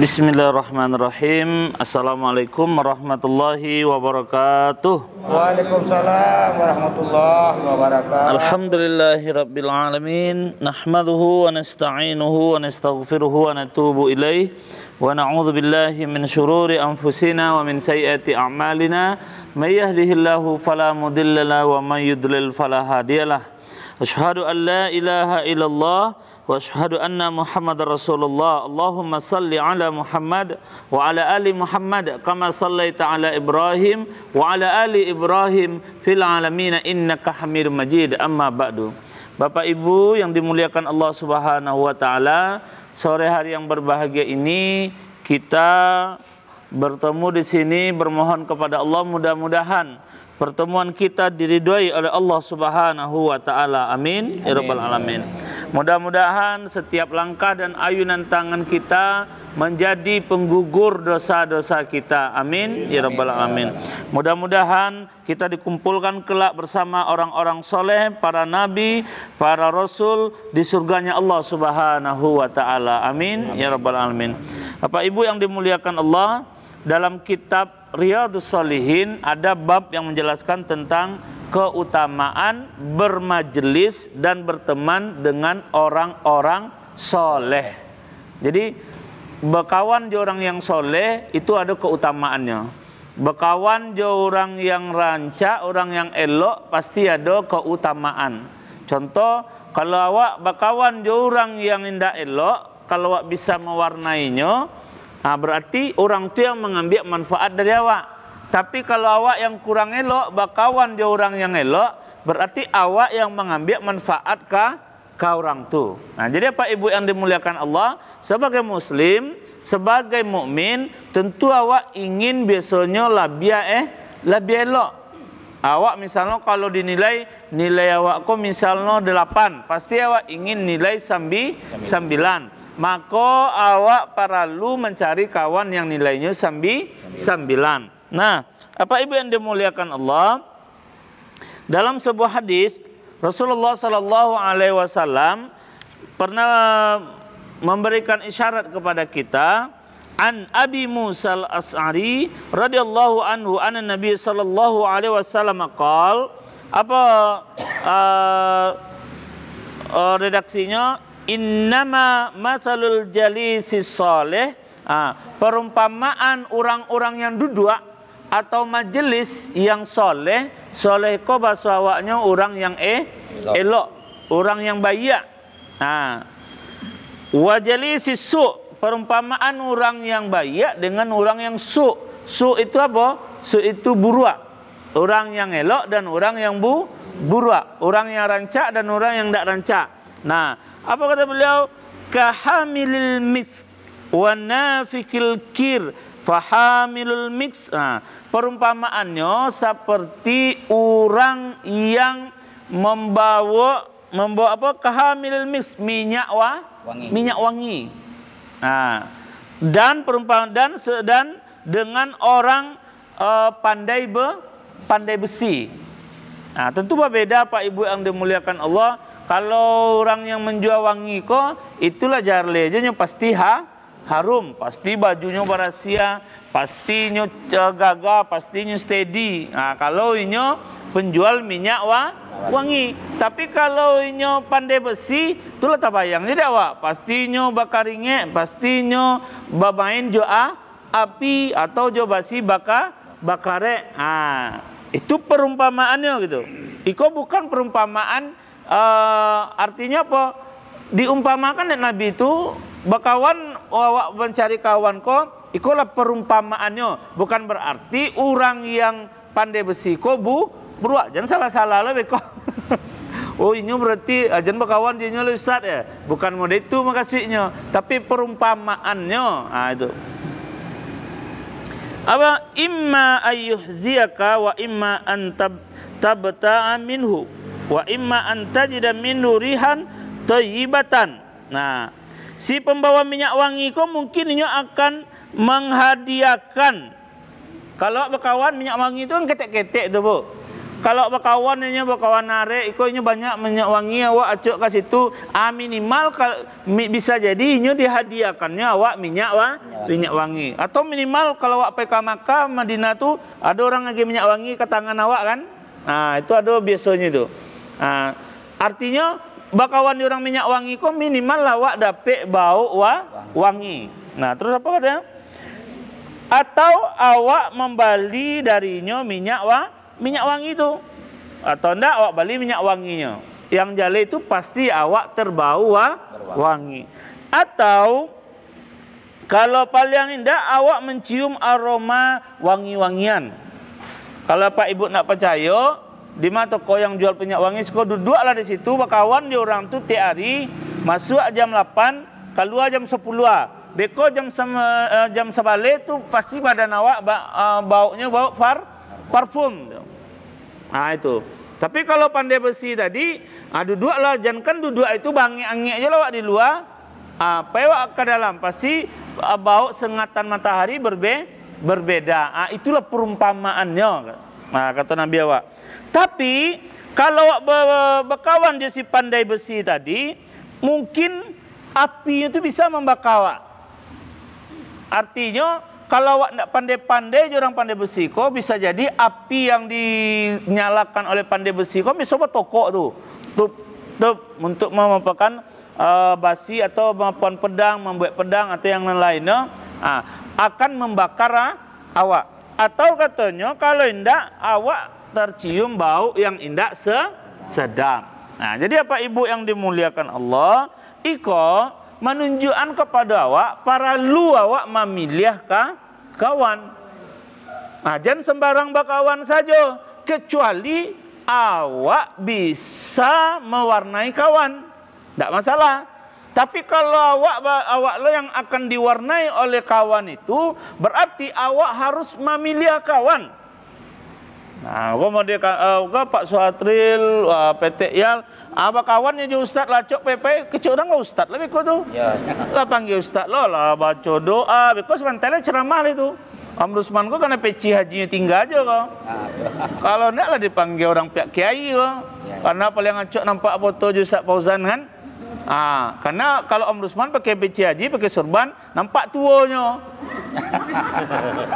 Bismillahirrahmanirrahim Assalamualaikum warahmatullahi wabarakatuh Waalaikumsalam warahmatullahi wabarakatuh Alhamdulillahi rabbil alamin Nahmaduhu wa nasta'inuhu wa nasta'gfiruhu wa natubu ilaih Wa na'udhu billahi min syururi anfusina wa min sayyati a'malina Man yahdihillahu falamudillalah wa man yudlil falahadiyalah Ashhadu an la ilaha illallah anna Muhammad Rasulullah. Allahumma salli ala Muhammad wa ala ali Muhammad. محمد كما صليت Ibrahim wa ala ali Ibrahim fil العالمين انك حميد majid. Amma ba'du. Bapak Ibu yang dimuliakan Allah Subhanahu wa taala, sore hari yang berbahagia ini kita bertemu di sini bermohon kepada Allah mudah-mudahan pertemuan kita diridui oleh Allah Subhanahu wa taala. Amin. Amin. Ya alamin. Amin. Mudah-mudahan setiap langkah dan ayunan tangan kita menjadi penggugur dosa-dosa kita. Amin. Ya Rabbal Amin. Mudah-mudahan kita dikumpulkan kelak bersama orang-orang soleh, para nabi, para rasul di surganya Allah Subhanahu wa taala. Amin. Ya Rabbal Amin. Bapak Ibu yang dimuliakan Allah, dalam kitab Riyadus Salihin ada bab yang menjelaskan tentang keutamaan bermajelis dan berteman dengan orang-orang soleh. Jadi berkawan di orang yang soleh itu ada keutamaannya. Berkawan di orang yang rancak, orang yang elok pasti ada keutamaan. Contoh, kalau awak berkawan di orang yang indah elok, kalau awak bisa mewarnainya, nah berarti orang itu yang mengambil manfaat dari awak. Tapi kalau awak yang kurang elok, bakawan dia orang yang elok, berarti awak yang mengambil manfaat ke, ke orang tu. Nah, jadi apa ibu yang dimuliakan Allah? Sebagai muslim, sebagai mukmin, tentu awak ingin biasanya labia eh, labia elok. Awak misalnya kalau dinilai nilai awak ko misalnya delapan, pasti awak ingin nilai sambi sembilan. Maka awak perlu mencari kawan yang nilainya sambi sembilan. Nah, apa ibu yang dimuliakan Allah? Dalam sebuah hadis, Rasulullah Sallallahu Alaihi Wasallam pernah memberikan isyarat kepada kita an Abi Musa Al Asari radhiyallahu anhu an Nabi Sallallahu Alaihi Wasallam akal apa uh, uh, redaksinya innama masalul jalisi soleh uh, ah, perumpamaan orang-orang yang duduk atau majelis yang soleh, soleh ko baswawaknya orang yang eh elok, orang yang baik. Ha. Wajali si su perumpamaan orang yang baik dengan orang yang su su itu apa? Su itu buruak. Orang yang elok dan orang yang bu buruak. Orang yang rancak dan orang yang tak rancak. Nah, apa kata beliau? Kahamilil misk wa nafikil kir. Fahamilul mix ha, Perumpamaannya seperti orang yang membawa membawa apa kehamilul mix minyak wa, wangi. minyak wangi ha, dan perumpamaan dan sedan dengan orang uh, pandai be, pandai besi Nah, ha, tentu berbeda Pak Ibu yang dimuliakan Allah. Kalau orang yang menjual wangi ko itulah jarle aja pasti ha, harum pasti bajunya berahasia pastinya eh, gaga pastinya steady nah kalau inyo penjual minyak wa wangi tapi kalau inyo pandai besi itulah tak bayang jadi wa pastinya bakar ringek pastinya bermain joa api atau jo basi bakar bakare Ah itu perumpamaannya gitu iko bukan perumpamaan uh, artinya apa diumpamakan Nabi itu bakawan Oh, awak mencari kawan ko, ikulah perumpamaannya. Bukan berarti orang yang pandai besi ko bu, beruak. Jangan salah-salah lah, beko. Oh ini berarti ajan eh, berkawan jenya lu lah, ya. Bukan mode itu makasihnya, tapi perumpamaannya. Ah itu. Apa imma ayyuhziyaka wa imma an tabta'a minhu wa imma an tajida minhu rihan tayyibatan. Nah, si pembawa minyak wangi ko mungkin ini akan menghadiahkan kalau berkawan minyak wangi itu kan ketek-ketek tu bu kalau berkawan ini berkawan narik kau ini banyak minyak wangi awak acuk ke situ a ah, minimal kalau bisa jadi ini dihadiahkannya awak minyak wa minyak wangi atau minimal kalau awak pergi ke Makkah Madinah tu ada orang lagi minyak wangi ke tangan awak kan nah itu ada biasanya itu nah, artinya bakawan orang minyak wangi kok minimal lawak dapet bau wa wangi. Nah, terus apa katanya? Atau awak membeli darinya minyak wa minyak wangi itu. Atau ndak awak beli minyak wanginya. Yang jale itu pasti awak terbau wa wangi. Atau kalau paling indah awak mencium aroma wangi-wangian. Kalau Pak Ibu nak percaya, di mata kau yang jual minyak wangi sekau duduklah di situ berkawan di orang tu tiap hari masuk jam 8 keluar jam 10 beko jam sem, uh, jam sebalik tu pasti pada nawak ba, uh, eh, baunya bau far, parfum ah itu tapi kalau pandai besi tadi ah duduklah jangan duduk itu bangi angin aja lah di luar ah pewak ke dalam pasti uh, eh, bau sengatan matahari berbe, berbeda ah itulah perumpamaannya nah kata nabi awak tapi kalau berkawan dia si pandai besi tadi, mungkin api itu bisa membakar awak. Artinya kalau awak tidak pandai-pandai orang pandai besi kok bisa jadi api yang dinyalakan oleh pandai besi kok bisa apa toko tu, tup, tup, untuk memapakan uh, basi atau memapakan pedang membuat pedang atau yang lain lainnya uh, ah, akan membakar uh, awak. Atau katanya kalau indah awak tercium bau yang indah sedap. Nah, jadi apa ibu yang dimuliakan Allah, iko menunjukkan kepada awak para lu awak memilih kawan. Nah, jangan sembarang bakawan saja kecuali awak bisa mewarnai kawan. tak masalah. Tapi kalau awak awak yang akan diwarnai oleh kawan itu, berarti awak harus memilih kawan. Nah, gua mau dia uh, Pak Suhatril, uh, eh, PT Yal, apa kawannya juga Ustaz lah, cok PP, kecil orang lah Ustaz lebih biko tu. Ya. Lah panggil Ustaz lo lah, baca doa, biko sementara ceramah itu. Om Rusman gua karena peci hajinya tinggal aja kok. Ah, kalau enggak lah dipanggil orang pihak kiai kok. Ya. Karena paling ngacok nampak foto Ustaz Pausan kan. Ha, karena kalau Om Rusman pakai peci haji, pakai surban, nampak tuanya.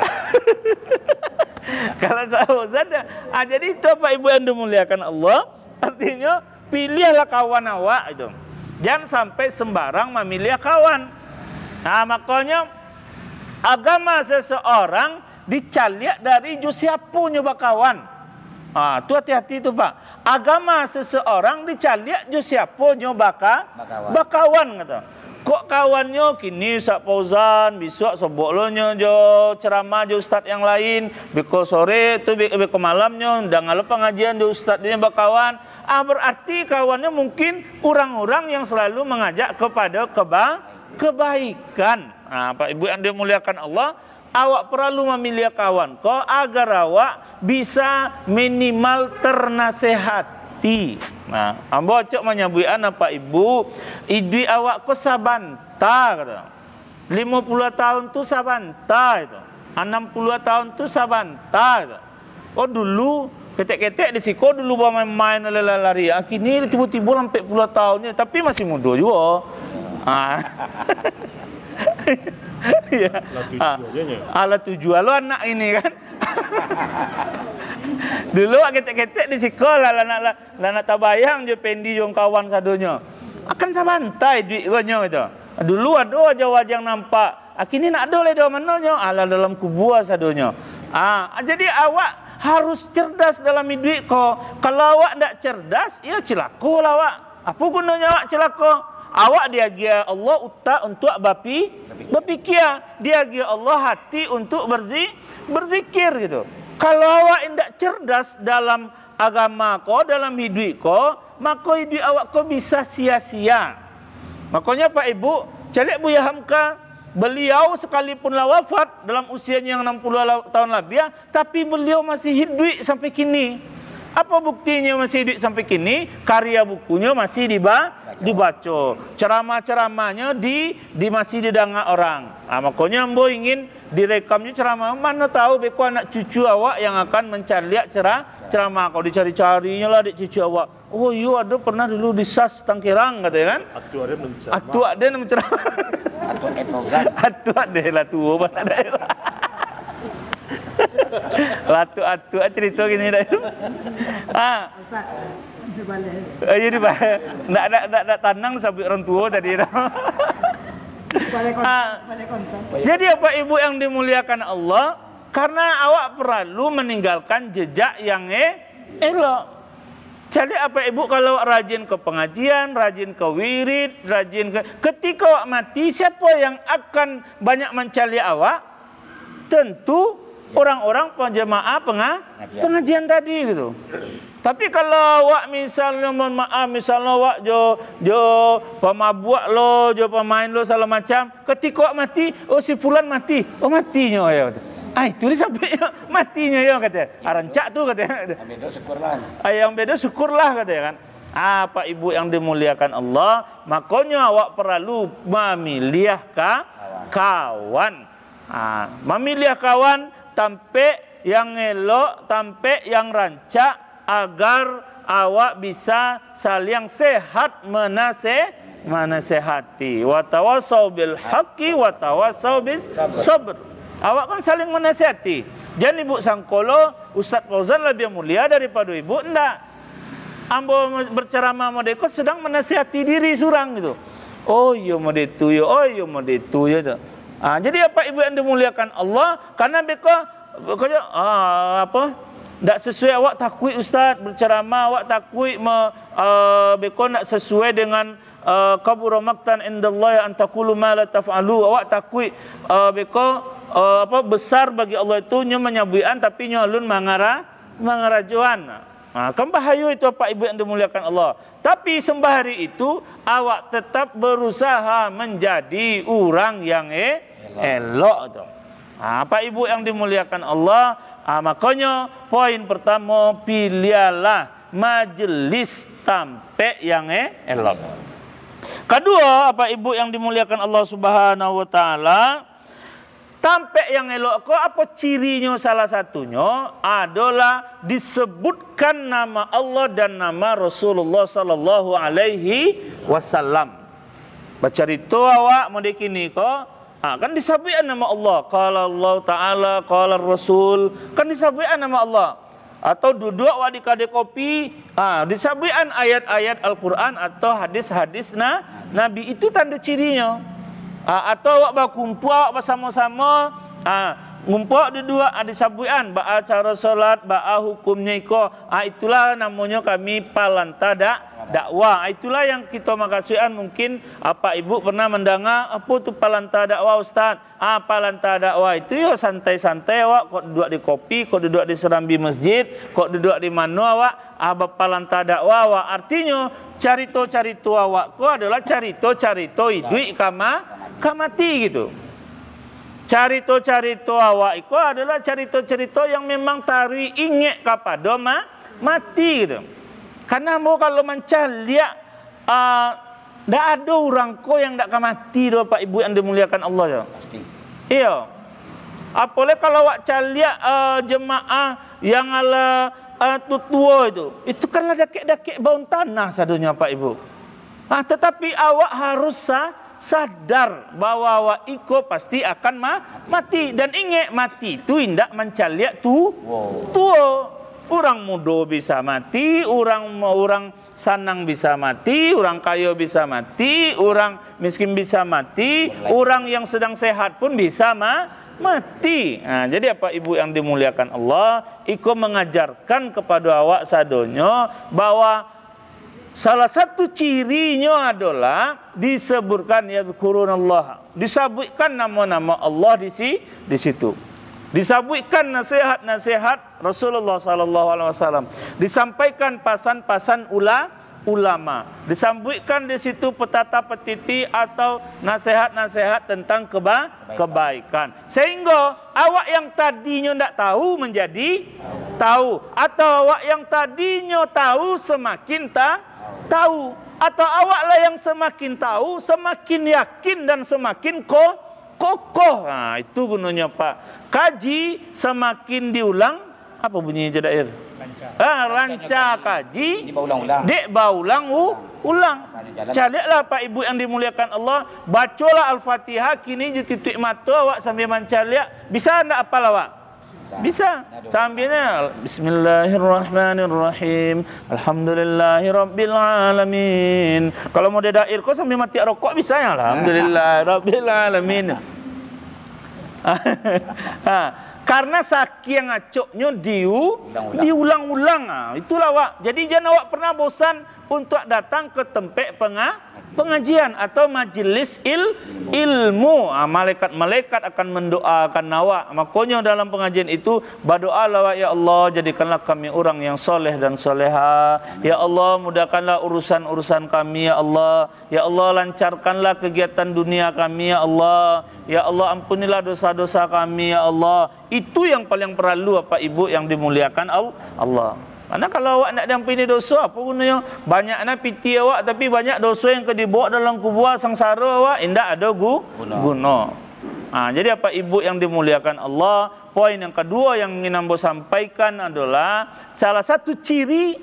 kalau saya Ustaz, ha, jadi itu apa ibu yang dimuliakan Allah? Artinya, pilihlah kawan awak itu. Jangan sampai sembarang memilih kawan. Nah, makanya agama seseorang dicaliak dari jus siapunya bakawan. Ha, tu hati-hati tu pak. Agama seseorang dicaliak jo siapa nyo baka bakawan. kata. Kok kawannya kini sak pauzan bisa sobolonyo jo ceramah jo ustaz yang lain beko sore tu beko malamnya ndak ngalap pengajian jo ustaz dia bakawan. Ah berarti kawannya mungkin orang-orang yang selalu mengajak kepada keba kebaikan. Ah Pak Ibu yang dimuliakan Allah, awak perlu memilih kawan kau agar awak bisa minimal ternasehati. Nah, ha, ambo cok menyambui anak pak ibu, idui awak kau sabanta kata. 50 tahun tu sabanta itu. puluh tahun tu sabanta itu. Oh dulu ketek-ketek di Kau dulu bawa main-main lari lari. Akini ah, tiba-tiba 40 tahunnya tapi masih muda juga. Ah. ya. Alat tuju ha. Ah. Alat tuju. Lalu anak ini kan. Dulu ketek-ketek di sekolah lah nak lah, lah, lah, je pendi yang kawan sadonya. Akan saya bantai duit kanya gitu. Dulu ado aja wajah nampak. Akini ah, nak ada oleh dua menonya. Ala dalam kubuah sadonya. Ah, ah, jadi awak harus cerdas dalam duit kau. Kalau awak tak cerdas, ya celaka lawak. awak. Apa gunanya awak celaka? Awak dia dia Allah utak untuk bapi berpikir Dia dia Allah hati untuk berzi berzikir gitu. Kalau awak tidak cerdas dalam agama ko, dalam hidup ko, maka hidup awak ko bisa sia-sia. Makanya Pak Ibu, celik Buya Hamka, beliau sekalipun lah wafat dalam usianya yang 60 tahun lebih ya, tapi beliau masih hidup sampai kini. Apa buktinya masih hidup sampai kini? Karya bukunya masih diba dibaca. Ceramah-ceramahnya di, di masih didengar orang. Nah, makanya Mbo ingin direkamnya ceramah. Mana tahu beku anak cucu awak yang akan mencari lihat cerah ceramah. Kalau dicari-carinya lah adik cucu awak. Oh iya ada pernah dulu di SAS Tangkirang kata ya kan? Atu ada mencerah. Atu ada mencerah. Atu etnogan. Atu ada lah tua pasal daerah. Latu atu lah cerita gini dah. Ha. Ustaz. Ayuh di Nak nak nak, nak tanang sampai orang tua tadi dah. Ha. Jadi apa ibu yang dimuliakan Allah? Karena awak perlu meninggalkan jejak yang eh elok. Jadi apa ibu kalau rajin ke pengajian, rajin ke wirid, rajin ke... Ketika awak mati, siapa yang akan banyak mencari awak? Tentu orang-orang penjemaah pengajian. pengajian tadi gitu. Tapi kalau wak misalnya mohon maaf misalnya wak jo jo pemabuak lo jo pemain lo salah macam ketika wak mati oh si fulan mati oh matinya ya Ah itu dia sampai matinya ya kata. Arancak ah, tu kata. Yang beda syukurlah. Ah yang beda syukurlah kata ya kan. Ah, apa ah, ibu yang dimuliakan Allah, makanya awak perlu memilih kawan. Ah, memilih kawan Tampak yang elok, tampak yang rancak agar awak bisa saling sehat menase menasehati. Watawasau bil haki, watawasau bil sabr. Awak kan saling menasehati. Jadi Ibu Sangkolo, Ustaz Fauzan lebih mulia daripada Ibu, enggak. Ambo berceramah sama sedang menasehati diri surang itu. Oh iya mau ditu, oh iya mau ditu, ya. Ha, jadi apa ibu anda muliakan Allah karena beko beko ha, apa tak sesuai awak takui ustaz berceramah awak takui me uh, nak sesuai dengan uh, kabur maktan indallahi yang taqulu ma taf'alu awak takui uh, ha, beka uh, apa besar bagi Allah itu nyo menyabuian tapi nyo alun mangara mangarajuan Ha, kan bahaya itu apa ibu yang dimuliakan Allah. Tapi sembahari itu awak tetap berusaha menjadi orang yang eh, elok. elok ha, apa ibu yang dimuliakan Allah. Ha, makanya poin pertama pilihlah majlis tampek yang eh, elok. Kedua apa ibu yang dimuliakan Allah subhanahu wa ta'ala. Tampak yang elok ko apa cirinya salah satunya adalah disebutkan nama Allah dan nama Rasulullah sallallahu alaihi wasallam. Baca itu awak mau dikini ko Ah, ha, kan disebutkan nama Allah. Kalau Allah Ta'ala, kalau Rasul. Kan disebutkan nama Allah. Atau duduk wadi kade kopi. Ah, disebutkan ayat-ayat Al-Quran atau hadis-hadis na, Nabi. Itu tanda cirinya. Ha, atau awak berkumpul awak bersama-sama ha, Ngumpul di dua ada ah, sabuian Ba'a cara solat, ba'a hukumnya iko ha, Itulah namanya kami palanta dak dakwah Itulah yang kita makasihkan mungkin Apa ibu pernah mendengar Apa itu palanta dakwah ustaz ha, Palanta dakwah itu ya santai-santai awak kau duduk di kopi, kau duduk di serambi masjid kau duduk di mana awak Apa ha, palanta dakwah awak Artinya carito-carito awak ko adalah carito-carito duit kama kamati gitu. Carito-carito awak ko adalah carito-carito yang memang tari ingat kepada ma mati gitu. Karena mo kalau mencah lihat uh, tak ah, ada orang ko yang tak mati do pak ibu yang dimuliakan Allah ya. apa le kalau awak cah uh, jemaah yang ala atau tua itu. Itu kan ada kek dakik bau tanah sadunya Pak Ibu. Ah tetapi awak harus sa sadar bahwa awak iko pasti akan ma mati dan ingat mati itu indak mencaliak tu tua. Orang mudo bisa mati, orang orang sanang bisa mati, orang kayo bisa mati, orang miskin bisa mati, orang yang sedang sehat pun bisa ma mati. Nah, ha, jadi apa ibu yang dimuliakan Allah, iko mengajarkan kepada awak sadonyo bahwa salah satu cirinya adalah disebutkan ya Allah, disebutkan nama-nama Allah di si di situ. disabuikan nasihat-nasihat Rasulullah sallallahu alaihi wasallam, disampaikan pasan-pasan ulah ulama. Disambutkan di situ petata petiti atau nasihat-nasihat tentang keba kebaikan. Sehingga awak yang tadinya tidak tahu menjadi tahu. Atau awak yang tadinya tahu semakin tak tahu. Atau awaklah yang semakin tahu, semakin yakin dan semakin kok kokoh. Nah, ha, itu gunanya Pak. Kaji semakin diulang, apa bunyinya Jadair? Ah, ha, rancak kaji. Ini baulang-ulang. Dek baulang u ulang. Caliklah Pak Ibu yang dimuliakan Allah, bacalah Al-Fatihah kini di titik mata awak sambil mancaliak. Bisa apa lah, awak? Bisa. Sambilnya Bismillahirrahmanirrahim. Alhamdulillahirrabbilalamin. Kalau mau dedair kau sambil mati rokok bisa ya. Alhamdulillahirrabbilalamin. Ha. ha. Karena yang acoknya diu, diulang-ulang. Ah, itulah awak. Jadi jangan awak pernah bosan untuk datang ke tempat penga, pengajian atau majlis il, ilmu. Ah, malaikat-malaikat ah, akan mendoakan awak. Ah, Makanya dalam pengajian itu, berdoa lawak, Ya Allah, jadikanlah kami orang yang soleh dan soleha. Ya Allah, mudahkanlah urusan-urusan kami, Ya Allah. Ya Allah, lancarkanlah kegiatan dunia kami, Ya Allah. Ya Allah, ampunilah dosa-dosa kami, Ya Allah. Itu yang paling perlu, Bapak Ibu, yang dimuliakan Allah. Mana kalau awak nak dampingi dosa apa gunanya? Banyaknya piti awak tapi banyak dosa yang dibawa dalam kubur sengsara awak indak ada gu guna. guna. Ha, jadi apa ibu yang dimuliakan Allah? Poin yang kedua yang ingin ambo sampaikan adalah salah satu ciri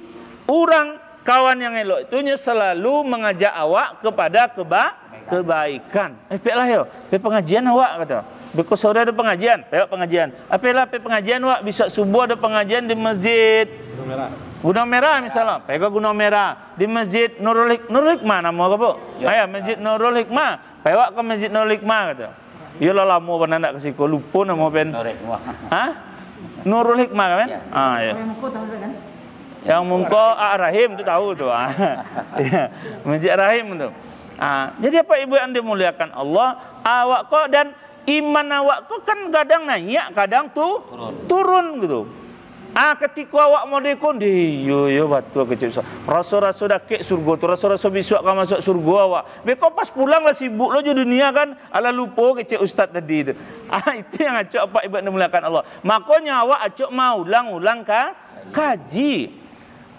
orang kawan yang elok itu selalu mengajak awak kepada keba kebaikan. Eh pek lah yo, pe pengajian awak kata. Beko sore ada pengajian, pek pengajian. Apa lah pek pengajian awak bisa subuh ada pengajian di masjid merah. Gunung merah misalnya, pegah gunung merah di masjid Nurul Hik Nurul Hikmah nama apa? Ya. Ayah masjid Nurul Hikmah, pegah ke masjid Nurul Hikmah kata. Ya lah lama pernah nak kasih kau lupa nama pen. Nurul Hikmah. Hah? Nurul Hikmah kan? Ya. Ah, ya. Yang muka tahu kan? Yang muka ah, Rahim tu tahu tu. Ah. Ya. masjid Rahim tu. Ah, jadi apa ibu yang dimuliakan Allah? Awak kau dan iman awak kau kan kadang naik, kadang tu turun, turun gitu. Ah ketika awak mau dekun, di yo yo batu kecil so. Rasul rasa dah ke surga tu, Rasul Rasul bisu akan masuk surga awak. Beko pas pulang lah sibuk lo lah jo dunia kan, ala lupa kecil ustaz tadi itu. Ah itu yang acok Pak Ibu ibadah dimuliakan Allah. Makanya awak acok mau ulang-ulang ka kaji.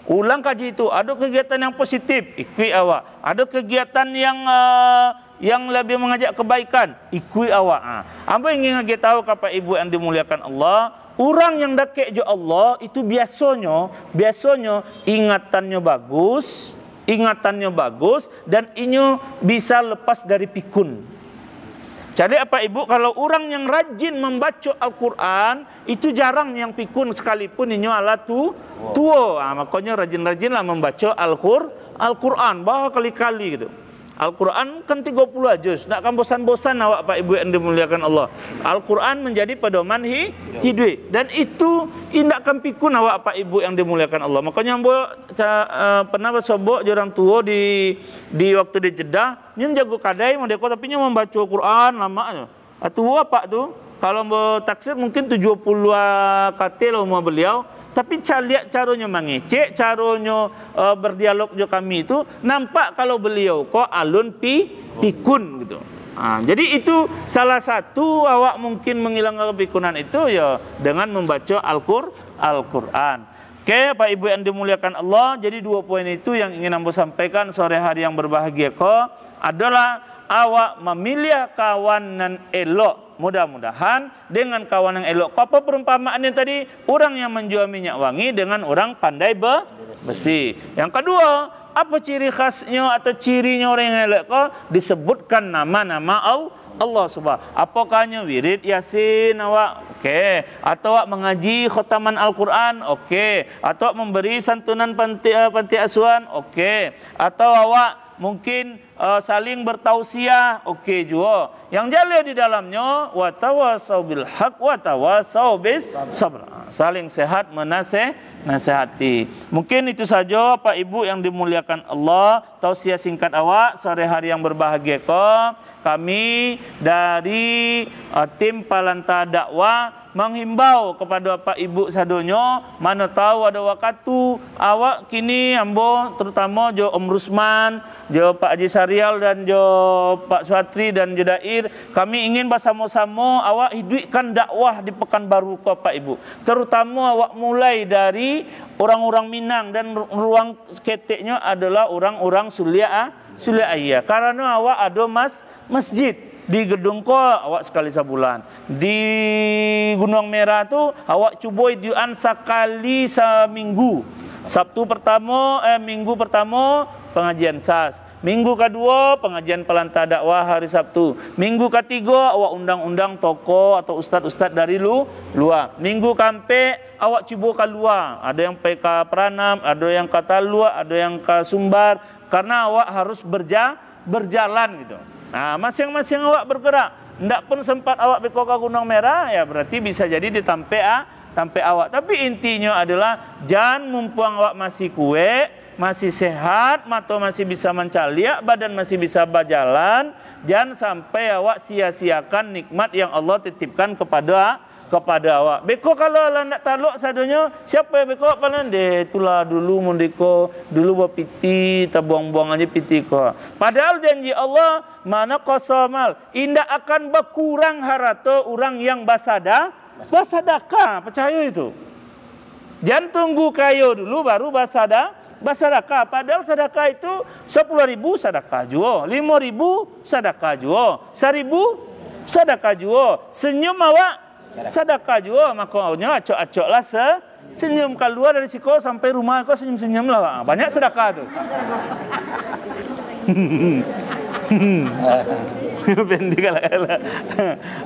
Ulang kaji itu ada kegiatan yang positif ikui awak. Ada kegiatan yang uh, yang lebih mengajak kebaikan ikui awak. Ah. Apa ingin ngaji tahu kepada ibu yang dimuliakan Allah? Orang yang dakek jo Allah itu biasonyo, biasonyo ingatannya bagus, ingatannya bagus dan inyo bisa lepas dari pikun. Jadi apa ibu kalau orang yang rajin membaca Al-Quran itu jarang yang pikun sekalipun inyo ala tu tuo. Nah, makanya rajin-rajinlah membaca al Quran, Al-Quran bah kali-kali gitu. Al-Quran kan 30 juz. Nak kan bosan-bosan awak Pak Ibu yang dimuliakan Allah. Al-Quran menjadi pedoman hi, hidup. Dan itu indak kan pikun awak Pak Ibu yang dimuliakan Allah. Makanya bo, ca, uh, pernah bersobok jurang tua di di waktu di Jeddah. Ini jago kadai mau dekau tapi membaca Al-Quran lama. Ah, tua Pak tu. Kalau mau taksir mungkin 70 katil rumah beliau. Tapi cari lihat caranya mengecek, caranya uh, eh, berdialog juga kami itu nampak kalau beliau ko alun pi pikun gitu. Nah, ha, jadi itu salah satu awak mungkin menghilangkan kepikunan itu ya dengan membaca Al-Qur'an. Al -Quran. Oke, okay, Pak Ibu yang dimuliakan Allah. Jadi dua poin itu yang ingin Ambo sampaikan sore hari yang berbahagia ko adalah awak memilih kawan nan elok Mudah-mudahan dengan kawan yang elok. Apa perumpamaan yang tadi? Orang yang menjual minyak wangi dengan orang pandai be besi. Yang kedua, apa ciri khasnya atau cirinya orang yang elok? Disebutkan nama-nama Allah subhanahu Apakahnya wirid yasin awak? Oke. Atau awak mengaji khutaman Al-Quran? Oke. Okay. Atau memberi santunan panti, eh, panti asuhan? Oke. Atau awak mungkin uh, saling bertausiah okey juga yang jalan di dalamnya wa tawasau bil haq wa tawasau bis sabr ah, saling sehat menaseh nasihati mungkin itu saja Pak Ibu yang dimuliakan Allah tausiah singkat awak sore hari yang berbahagia kok kami dari uh, tim palanta dakwah menghimbau kepada Pak ibu sadonyo mana tahu ada waktu awak kini ambo terutama jo Om Rusman, jo Pak Haji Sarial dan jo Pak Suatri dan jo Dair, kami ingin bersama-sama awak hidupkan dakwah di Pekanbaru ko Pak Ibu. Terutama awak mulai dari orang-orang Minang dan ruang keteknya adalah orang-orang Sulia Sulia Ayah. Karena awak ada mas masjid di gedung ko awak sekali sebulan di gunung merah tu awak cuba diuan sekali seminggu sabtu pertama eh minggu pertama pengajian sas minggu kedua pengajian pelantar dakwah hari sabtu minggu ketiga awak undang-undang toko atau ustaz-ustaz dari lu luar minggu kampe awak cuba ke luar ada yang pergi ke pranam ada yang ke talua ada yang ke sumbar karena awak harus berja berjalan gitu Nah, masing-masing awak bergerak. ndak pun sempat awak ke gunung merah, ya berarti bisa jadi di tampea, tampe awak. Tapi intinya adalah, jangan mumpung awak masih kue, masih sehat, mata masih bisa mencaliak, badan masih bisa berjalan, jangan sampai awak sia-siakan nikmat yang Allah titipkan kepada kepada awak. Beko kalau lah nak taluk sadonya, siapa yang beko paling de itulah dulu mundiko, dulu buat piti, terbuang-buang aja piti ko. Padahal janji Allah mana kosomal, indak akan berkurang harato orang yang basada, basadaka, percaya itu. Jangan tunggu kayo dulu baru basada, basadaka. Padahal sadaka itu sepuluh ribu sadaka juo, lima ribu sadaka juo, seribu sadaka juo, senyum awak Sedekah juga makanya acok-acok lah se senyum keluar dari siko sampai rumah kau senyum-senyum lah. Ha, banyak sedekah tu. Bendi kalau kalau. Ah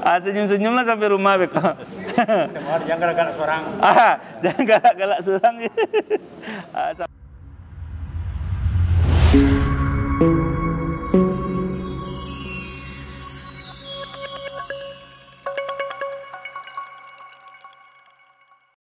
ha, senyum-senyum lah sampai rumah beko. Jangan galak-galak seorang. Ah, jangan galak-galak seorang. Ah,